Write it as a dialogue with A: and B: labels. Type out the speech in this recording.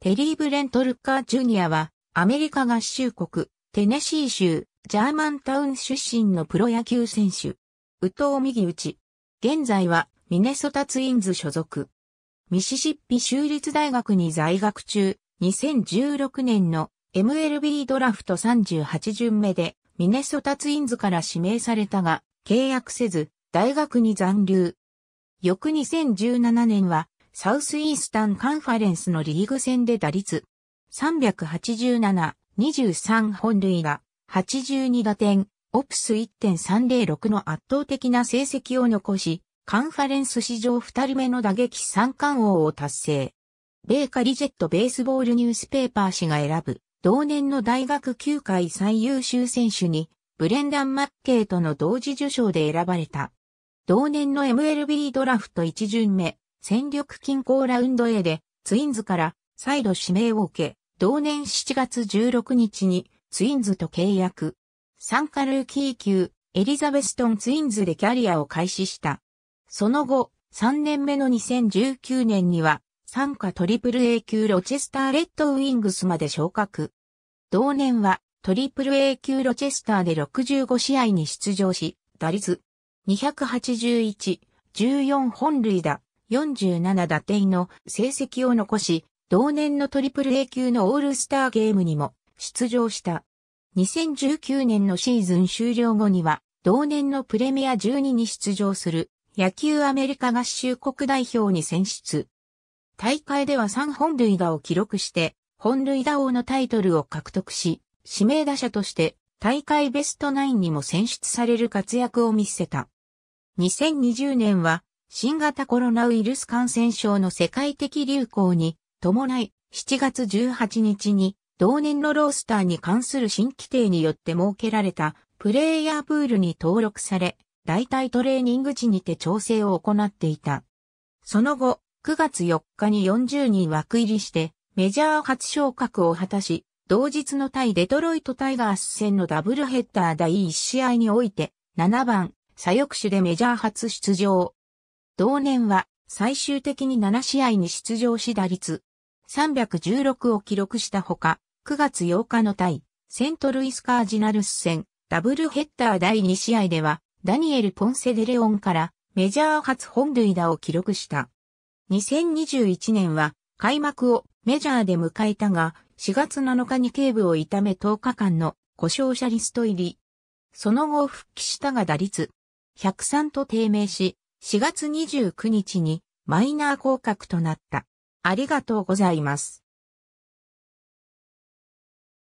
A: テリー・ブレント・ルッカー・ジュニアは、アメリカ合衆国、テネシー州、ジャーマンタウン出身のプロ野球選手。宇藤右打ち。現在は、ミネソタツインズ所属。ミシシッピ州立大学に在学中、2016年の MLB ドラフト38巡目で、ミネソタツインズから指名されたが、契約せず、大学に残留。翌2017年は、サウスイースタンカンファレンスのリーグ戦で打率387、23本塁打、82打点、オプス1.306の圧倒的な成績を残し、カンファレンス史上2人目の打撃三冠王を達成。米カリジェットベースボールニュースペーパー誌が選ぶ、同年の大学球界最優秀選手に、ブレンダン・マッケイとの同時受賞で選ばれた。同年の MLB ドラフト1巡目、戦力均衡ラウンド A で、ツインズから再度指名を受け、同年7月16日にツインズと契約。参加ルーキー級、エリザベストンツインズでキャリアを開始した。その後、3年目の2019年には、参加トリプル A 級ロチェスターレッドウィングスまで昇格。同年は、トリプル A 級ロチェスターで65試合に出場し、打率281、14本塁打、47打点の成績を残し、同年のトリプル A 級のオールスターゲームにも出場した。2019年のシーズン終了後には、同年のプレミア12に出場する野球アメリカ合衆国代表に選出。大会では3本塁打を記録して、本塁打王のタイトルを獲得し、指名打者として大会ベストナインにも選出される活躍を見せた。2020年は新型コロナウイルス感染症の世界的流行に伴い7月18日に同年のロースターに関する新規定によって設けられたプレイヤープールに登録され、代替トレーニング時にて調整を行っていた。その後、9月4日に40人枠入りしてメジャー初昇格を果たし、同日の対デトロイトタイガース戦のダブルヘッダー第1試合において、7番、左翼手でメジャー初出場。同年は最終的に7試合に出場し打率316を記録したほか、9月8日の対セントルイスカージナルス戦ダブルヘッダー第2試合ではダニエル・ポンセデレオンからメジャー初本塁打を記録した。2021年は開幕をメジャーで迎えたが、4月7日に警部を痛め10日間の故障者リスト入り。その後復帰したが打率103と低迷し、4月29日にマイナー降格となった。ありがとうございます。